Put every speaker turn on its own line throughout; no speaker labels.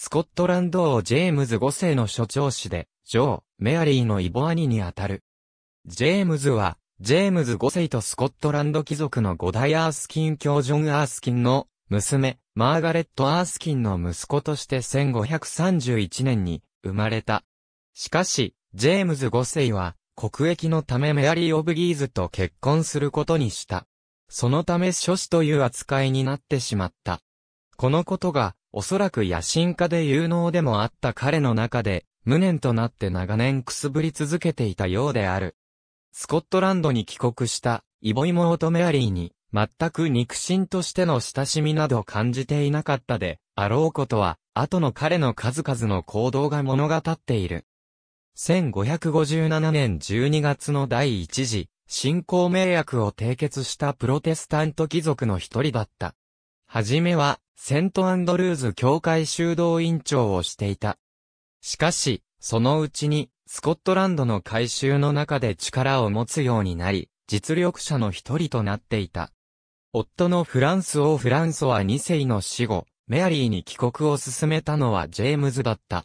スコットランド王ジェームズ5世の所長氏で、ジョー、メアリーのイボ兄にあたる。ジェームズは、ジェームズ5世とスコットランド貴族の5代アースキン教ジョン・アースキンの娘、マーガレット・アースキンの息子として1531年に生まれた。しかし、ジェームズ5世は、国益のためメアリー・オブギーズと結婚することにした。そのため諸子という扱いになってしまった。このことが、おそらく野心家で有能でもあった彼の中で、無念となって長年くすぶり続けていたようである。スコットランドに帰国した、イボイモオトメアリーに、全く肉親としての親しみなど感じていなかったで、あろうことは、後の彼の数々の行動が物語っている。1557年12月の第一次、信仰名約を締結したプロテスタント貴族の一人だった。はじめは、セントアンドルーズ教会修道院長をしていた。しかし、そのうちに、スコットランドの改修の中で力を持つようになり、実力者の一人となっていた。夫のフランス王フランソワ2世の死後、メアリーに帰国を進めたのはジェームズだった。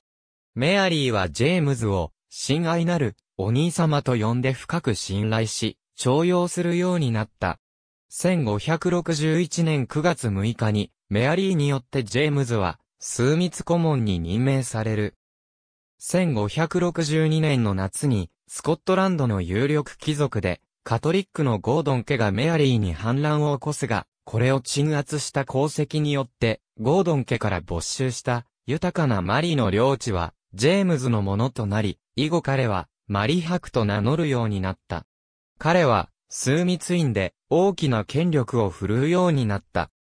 メアリーはジェームズを、親愛なる、お兄様と呼んで深く信頼し、徴用するようになった。1561年9月6日に、メアリーによってジェームズは、枢密顧問に任命される。1562年の夏に、スコットランドの有力貴族で、カトリックのゴードン家がメアリーに反乱を起こすが、これを鎮圧した功績によって、ゴードン家から没収した、豊かなマリの領地は、ジェームズのものとなり、以後彼は、マリ博と名乗るようになった。彼は、枢密院で大きな権力を振るうようになった。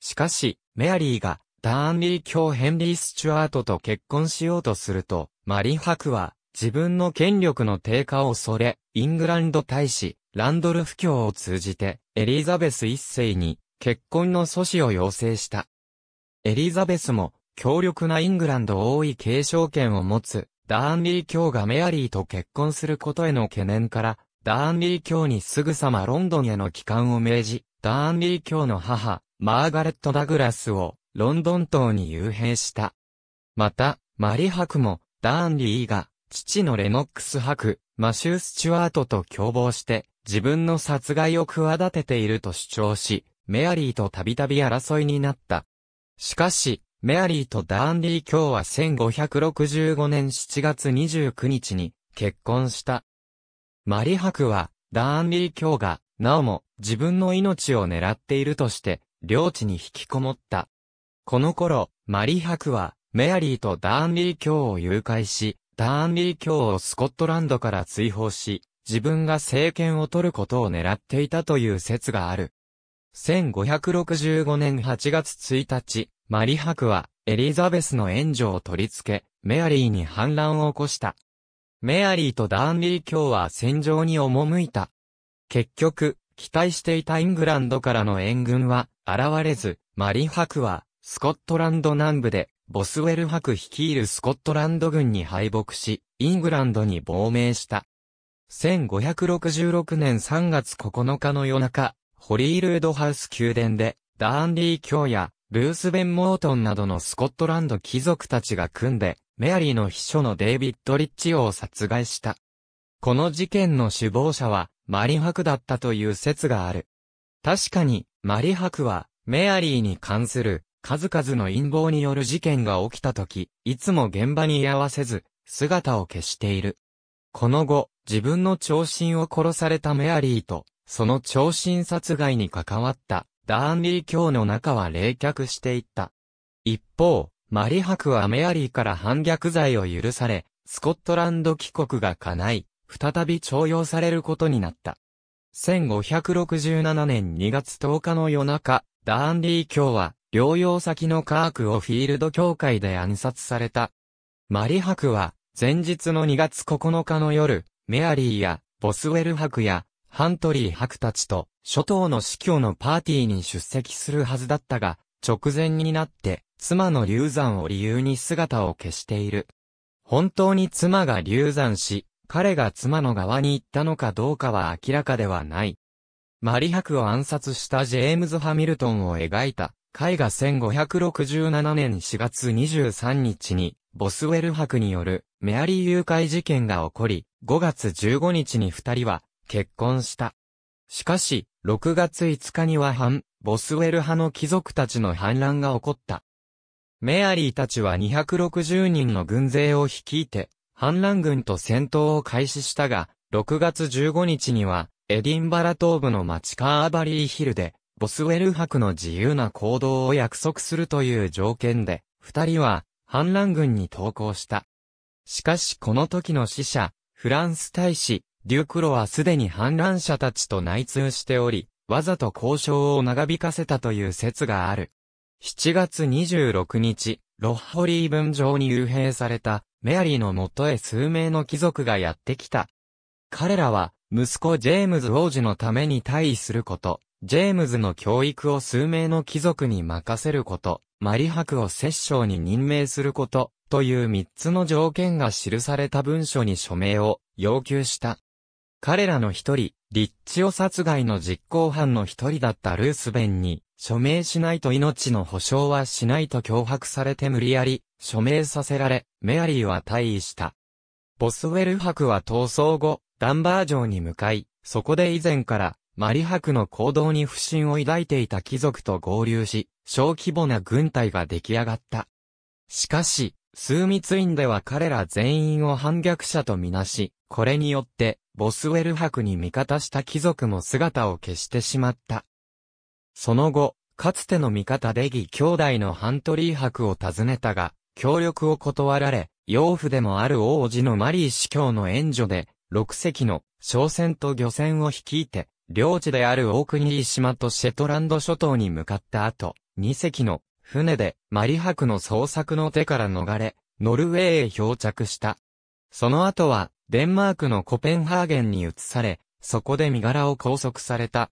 しかし、メアリーがダーンリー卿ヘンリー・スチュアートと結婚しようとすると、マリハクは自分の権力の低下を恐れ、イングランド大使、ランドルフ教を通じて、エリザベス一世に結婚の阻止を要請した。エリザベスも、強力なイングランド王位継承権を持つ、ダーンリー卿がメアリーと結婚することへの懸念から、ダーンリー卿にすぐさまロンドンへの帰還を命じ、ダーンリー卿の母、マーガレット・ダグラスを、ロンドン島に幽閉した。また、マリ博も、ダーンリーが、父のレノックス博、マシュー・スチュワートと共謀して、自分の殺害を企てていると主張し、メアリーとたびたび争いになった。しかし、メアリーとダーンリー卿は1565年7月29日に結婚した。マリハクは、ダーンリー卿が、なおも、自分の命を狙っているとして、領地に引きこもった。この頃、マリハクは、メアリーとダーンリー卿を誘拐し、ダーンリー卿をスコットランドから追放し、自分が政権を取ることを狙っていたという説がある。1565年8月1日、マリハクはエリザベスの援助を取り付け、メアリーに反乱を起こした。メアリーとダーンリー卿は戦場に赴いた。結局、期待していたイングランドからの援軍は現れず、マリクはスコットランド南部でボスウェル博率いるスコットランド軍に敗北し、イングランドに亡命した。1566年3月9日の夜中、ホリールードハウス宮殿で、ダーンリー卿やルースベン・モートンなどのスコットランド貴族たちが組んで、メアリーの秘書のデイビッド・リッチを殺害した。この事件の首謀者は、マリハクだったという説がある。確かに、マリハクは、メアリーに関する、数々の陰謀による事件が起きた時、いつも現場に居合わせず、姿を消している。この後、自分の長身を殺されたメアリーと、その長身殺害に関わったダーンリー教の中は冷却していった。一方、マリクはメアリーから反逆罪を許され、スコットランド帰国が叶い、再び徴用されることになった。1567年2月10日の夜中、ダーンリー卿は、療養先のカークをフィールド協会で暗殺された。マリクは、前日の2月9日の夜、メアリーや、ボスウェル博や、ハントリー博たちと、諸島の司教のパーティーに出席するはずだったが、直前になって、妻の流産を理由に姿を消している。本当に妻が流産し、彼が妻の側に行ったのかどうかは明らかではない。マリハクを暗殺したジェームズ・ハミルトンを描いた絵画1567年4月23日にボスウェル博によるメアリー誘拐事件が起こり、5月15日に二人は結婚した。しかし、6月5日には反、ボスウェル派の貴族たちの反乱が起こった。メアリーたちは260人の軍勢を率いて、反乱軍と戦闘を開始したが、6月15日には、エディンバラ東部の町カーバリーヒルで、ボスウェル博の自由な行動を約束するという条件で、二人は反乱軍に投降した。しかしこの時の死者、フランス大使、デュクロはすでに反乱者たちと内通しており、わざと交渉を長引かせたという説がある。7月26日、ロッホリー分上に幽閉されたメアリーの元へ数名の貴族がやってきた。彼らは、息子ジェームズ王子のために退位すること、ジェームズの教育を数名の貴族に任せること、マリハクを摂政に任命すること、という三つの条件が記された文書に署名を要求した。彼らの一人、リッチオ殺害の実行犯の一人だったルースベンに、署名しないと命の保証はしないと脅迫されて無理やり、署名させられ、メアリーは退位した。ボスウェル博は逃走後、ダンバー城に向かい、そこで以前から、マリ博の行動に不信を抱いていた貴族と合流し、小規模な軍隊が出来上がった。しかし、枢密院では彼ら全員を反逆者とみなし、これによって、ボスウェル博に味方した貴族も姿を消してしまった。その後、かつての味方デギ兄弟のハントリー博を訪ねたが、協力を断られ、養父でもある王子のマリー司教の援助で、六隻の商船と漁船を率いて、領地であるオークニー島とシェトランド諸島に向かった後、二隻の船でマリ博の捜索の手から逃れ、ノルウェーへ漂着した。その後はデンマークのコペンハーゲンに移され、そこで身柄を拘束された。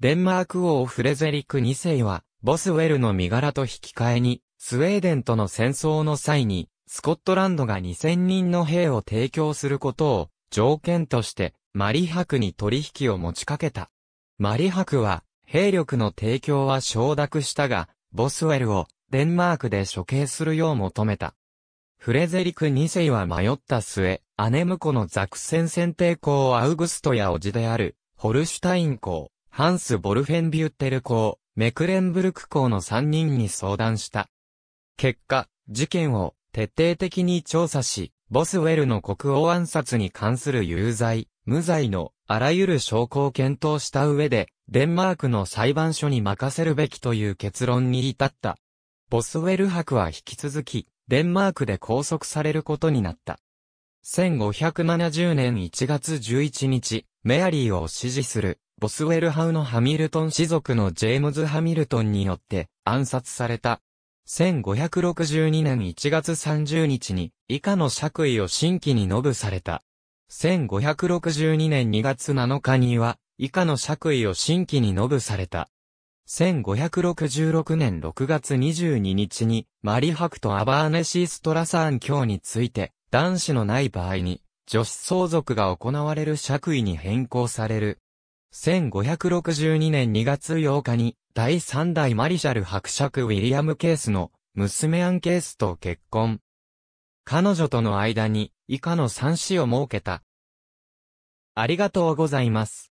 デンマーク王フレゼリク2世は、ボスウェルの身柄と引き換えに、スウェーデンとの戦争の際に、スコットランドが2000人の兵を提供することを、条件として、マリハクに取引を持ちかけた。マリハクは、兵力の提供は承諾したが、ボスウェルを、デンマークで処刑するよう求めた。フレゼリク2世は迷った末、姉婿のザクセン選定公アウグストや叔父である、ホルシュタイン公、ハンス・ボルフェンビュッテル公、メクレンブルク公の3人に相談した。結果、事件を徹底的に調査し、ボスウェルの国王暗殺に関する有罪、無罪のあらゆる証拠を検討した上で、デンマークの裁判所に任せるべきという結論に至った。ボスウェル博は引き続き、デンマークで拘束されることになった。1570年1月11日、メアリーを支持する、ボスウェルハウのハミルトン氏族のジェームズ・ハミルトンによって暗殺された。1562年1月30日に以下の爵位を新規にノぶされた。1562年2月7日には以下の爵位を新規にノぶされた。1566年6月22日にマリハクとアバーネシーストラサーン卿について男子のない場合に、女子相続が行われる爵位に変更される。1562年2月8日に、第3代マリシャル伯爵ウィリアム・ケースの娘アン・ケースと結婚。彼女との間に以下の三子を設けた。ありがとうございます。